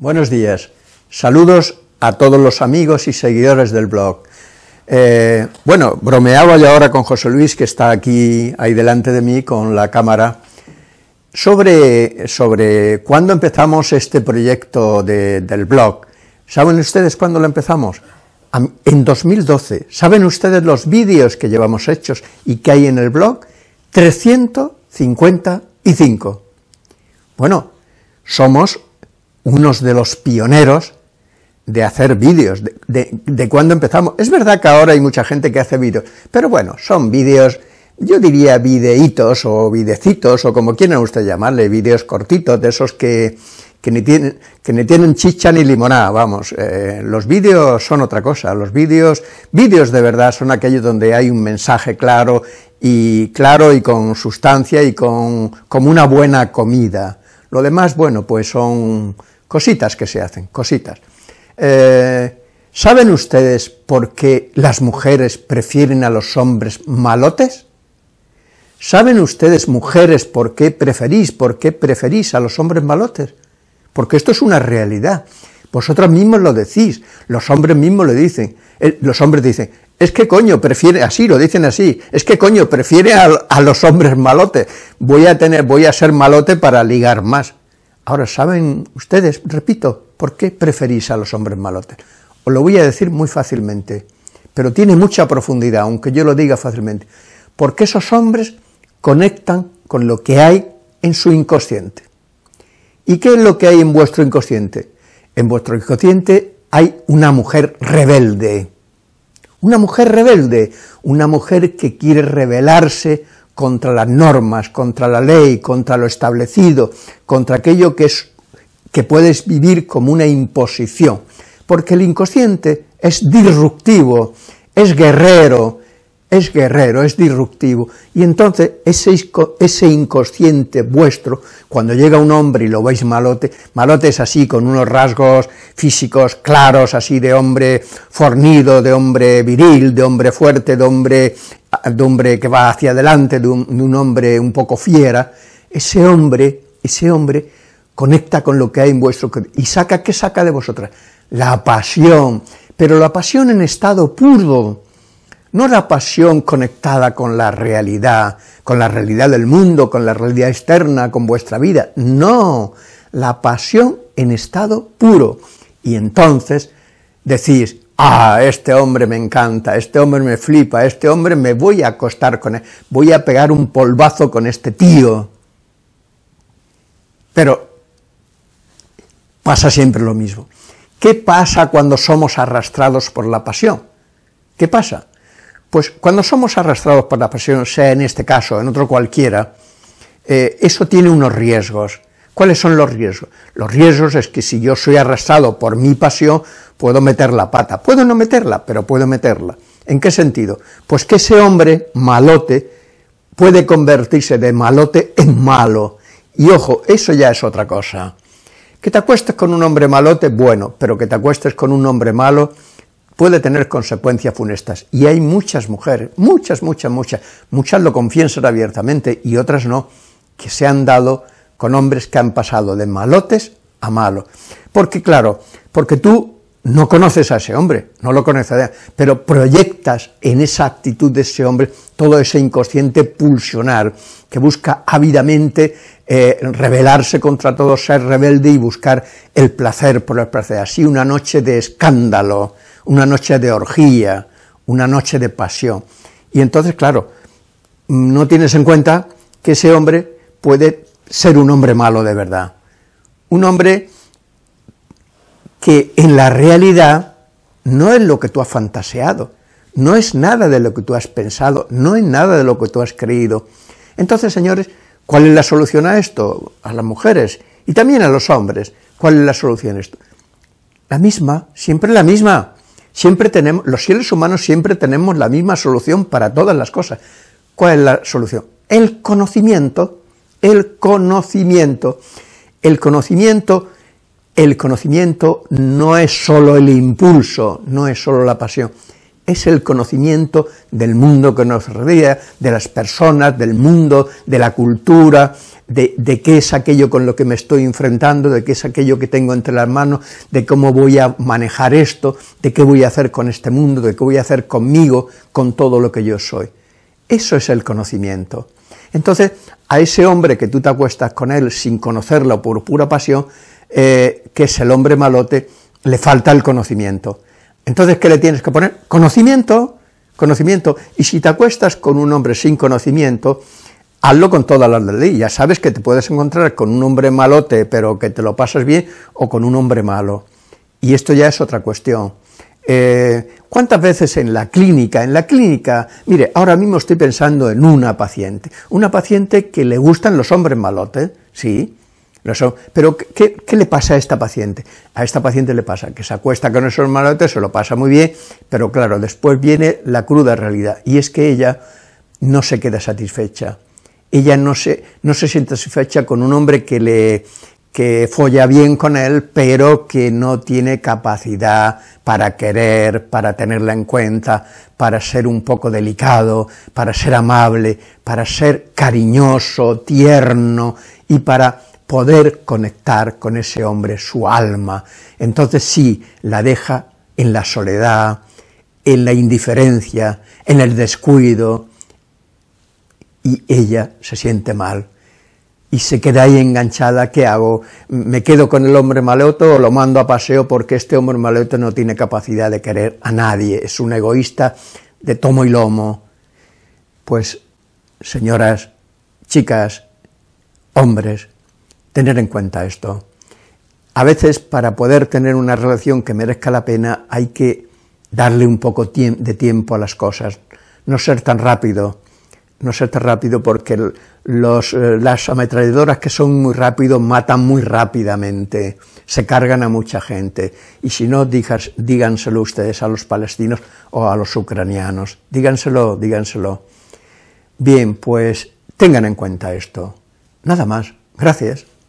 Buenos días. Saludos a todos los amigos y seguidores del blog. Eh, bueno, bromeaba ya ahora con José Luis, que está aquí, ahí delante de mí, con la cámara, sobre, sobre cuándo empezamos este proyecto del blog. ¿Saben ustedes cuándo lo empezamos? En 2012. ¿Saben ustedes los vídeos que llevamos hechos y que hay en el blog? 355. Bueno, somos unos de los pioneros de hacer vídeos, de, de, cuando empezamos. Es verdad que ahora hay mucha gente que hace vídeos, pero bueno, son vídeos, yo diría videitos o videcitos o como quieran usted llamarle, vídeos cortitos, de esos que, que, ni, tienen, que ni tienen chicha ni limonada, vamos. Eh, los vídeos son otra cosa, los vídeos, vídeos de verdad son aquellos donde hay un mensaje claro y claro y con sustancia y con, como una buena comida. Lo demás, bueno, pues son cositas que se hacen, cositas. Eh, ¿Saben ustedes por qué las mujeres prefieren a los hombres malotes? ¿Saben ustedes, mujeres, por qué preferís, por qué preferís a los hombres malotes? Porque esto es una realidad. Vosotros mismos lo decís, los hombres mismos lo dicen. Los hombres dicen, es que coño, prefiere, así lo dicen así, es que coño, prefiere a, los hombres malote, voy a tener, voy a ser malote para ligar más. Ahora, ¿saben ustedes, repito, por qué preferís a los hombres malotes? Os lo voy a decir muy fácilmente, pero tiene mucha profundidad, aunque yo lo diga fácilmente. Porque esos hombres conectan con lo que hay en su inconsciente. ¿Y qué es lo que hay en vuestro inconsciente? En vuestro inconsciente hay una mujer rebelde, una mujer rebelde, una mujer que quiere rebelarse contra las normas, contra la ley, contra lo establecido, contra aquello que, es, que puedes vivir como una imposición. Porque el inconsciente es disruptivo, es guerrero, es guerrero, es disruptivo. Y entonces ese, ese, inconsciente vuestro, cuando llega un hombre y lo veis malote, malote es así, con unos rasgos físicos claros, así de hombre fornido, de hombre viril, de hombre fuerte, de hombre, de hombre que va hacia adelante, de un, hombre un poco fiera, ese hombre, ese hombre conecta con lo que hay en vuestro y saca, ¿qué saca de vosotras? La pasión, pero la pasión en estado puro, no la pasión conectada con la realidad, con la realidad del mundo, con la realidad externa, con vuestra vida, no, la pasión en estado puro. Y entonces decís, ah, este hombre me encanta, este hombre me flipa, este hombre me voy a acostar con él, voy a pegar un polvazo con este tío. Pero pasa siempre lo mismo. ¿Qué pasa cuando somos arrastrados por la pasión? ¿Qué pasa? Pues cuando somos arrastrados por la pasión, sea en este caso, o en otro cualquiera, eh, eso tiene unos riesgos. ¿Cuáles son los riesgos? Los riesgos es que si yo soy arrasado por mi pasión, puedo meter la pata. Puedo no meterla, pero puedo meterla. ¿En qué sentido? Pues que ese hombre malote puede convertirse de malote en malo. Y ojo, eso ya es otra cosa. Que te acuestes con un hombre malote, bueno, pero que te acuestes con un hombre malo puede tener consecuencias funestas. Y hay muchas mujeres, muchas, muchas, muchas, muchas lo confiesan abiertamente y otras no, que se han dado con hombres que han pasado de malotes a malos. Porque claro, porque tú no conoces a ese hombre, no lo conoces, pero proyectas en esa actitud de ese hombre todo ese inconsciente pulsionar que busca ávidamente eh, rebelarse contra todo, ser rebelde y buscar el placer por el placer. Así una noche de escándalo, una noche de orgía, una noche de pasión. Y entonces, claro, mm, no tienes en cuenta que ese hombre puede ser un hombre malo de verdad. Un hombre que en la realidad no es lo que tú has fantaseado, no es nada de lo que tú has pensado, no es nada de lo que tú has creído. Entonces, señores, ¿cuál es la solución a esto? A las mujeres y también a los hombres. ¿Cuál es la solución a esto? La misma, siempre la misma. Siempre tenemos, los seres humanos siempre tenemos la misma solución para todas las cosas. ¿Cuál es la solución? El conocimiento el conocimiento. El conocimiento, el conocimiento no es solo el impulso, no es solo la pasión, es el conocimiento del mundo que nos rodea, de las personas, del mundo, de la cultura, de, qué es aquello con lo que me estoy enfrentando, de qué es aquello que tengo entre las manos, de cómo voy a manejar esto, de qué voy a hacer con este mundo, de qué voy a hacer conmigo, con todo lo que yo soy. Eso es el conocimiento. Entonces, a ese hombre que tú te acuestas con él sin conocerlo por pura pasión, eh, que es el hombre malote, le falta el conocimiento. Entonces, ¿qué le tienes que poner? Conocimiento, conocimiento. Y si te acuestas con un hombre sin conocimiento, hazlo con todas las ley. Ya sabes que te puedes encontrar con un hombre malote, pero que te lo pasas bien, o con un hombre malo. Y esto ya es otra cuestión. Eh, ¿Cuántas veces en la clínica? En la clínica, mire, ahora mismo estoy pensando en una paciente, una paciente que le gustan los hombres malotes, sí, pero ¿qué, le pasa a esta paciente? A esta paciente le pasa que se acuesta con esos malotes, se lo pasa muy bien, pero claro, después viene la cruda realidad, y es que ella no se queda satisfecha. Ella no se, no se siente satisfecha con un hombre que le, que folla bien con él, pero que no tiene capacidad para querer, para tenerla en cuenta, para ser un poco delicado, para ser amable, para ser cariñoso, tierno y para poder conectar con ese hombre su alma. Entonces sí, la deja en la soledad, en la indiferencia, en el descuido, y ella se siente mal y se queda ahí enganchada, ¿qué hago? ¿Me quedo con el hombre maloto o lo mando a paseo porque este hombre maloto no tiene capacidad de querer a nadie? Es un egoísta de tomo y lomo. Pues, señoras, chicas, hombres, tener en cuenta esto. A veces para poder tener una relación que merezca la pena hay que darle un poco de tiempo a las cosas, no ser tan rápido, no ser tan rápido porque los, eh, las ametralladoras que son muy rápidos matan muy rápidamente, se cargan a mucha gente. Y si no, díganselo ustedes a los palestinos o a los ucranianos. Díganselo, díganselo. Bien, pues tengan en cuenta esto. Nada más. Gracias.